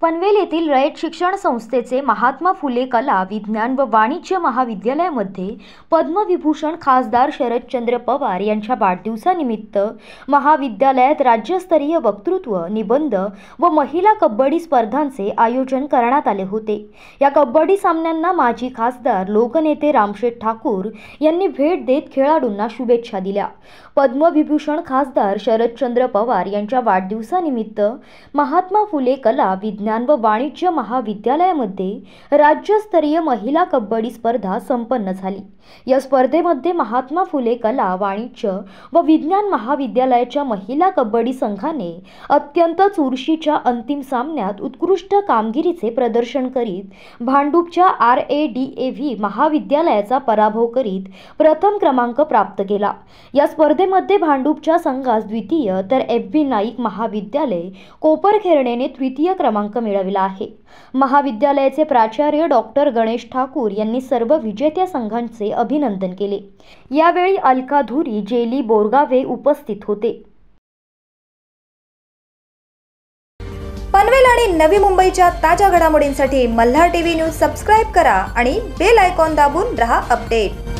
पनवेल येथील रयत शिक्षण संस्थेचे महात्मा फुले कला विज्ञान व वाणिज्य महाविद्यालयामध्ये पद्मविभूषण खासदार शरदचंद्र पवार यांच्या वाढदिवसानिमित्त महाविद्यालयात राज्यस्तरीय वक्तृत्व निबंध व महिला कबड्डी स्पर्धांचे आयोजन करण्यात आले होते या कबड्डी सामन्यांना माजी खासदार लोकनेते रामशेठ ठाकूर यांनी भेट देत खेळाडूंना शुभेच्छा दिल्या पद्मविभूषण खासदार शरदचंद्र पवार यांच्या वाढदिवसानिमित्त महात्मा फुले कला विज्ञान विज्ञान व वाणिज्य महाविद्यालयामध्ये राज्यस्तरीय महिला कबड्डी स्पर्धा संपन्न झाली या स्पर्धेमध्ये महात्मा फुले कला वाणिज्य व विज्ञान महाविद्यालयाच्या महिला कबड्डी संघाने अत्यंत चुरशीच्या अंतिम सामन्यात उत्कृष्ट कामगिरीचे प्रदर्शन करीत भांडूपच्या R A D A V महाविद्यालयाचा पराभव करीत प्रथम क्रमांक प्राप्त केला या स्पर्धेमध्ये भांडूपच्या संघास द्वितीय तर एफ व्ही नाईक महाविद्यालय कोपरखेरणेने तृतीय क्रमांक क्रमांक मिळविला आहे महाविद्यालयाचे प्राचार्य डॉक्टर गणेश ठाकूर यांनी सर्व विजेत्या संघांचे अभिनंदन केले यावेळी अलका धुरी जेली बोरगावे उपस्थित होते पनवेल आणि नवी मुंबईच्या ताज्या घडामोडींसाठी मल्हार टीव्ही न्यूज सबस्क्राईब करा आणि बेल आयकॉन दाबून रहा अपडेट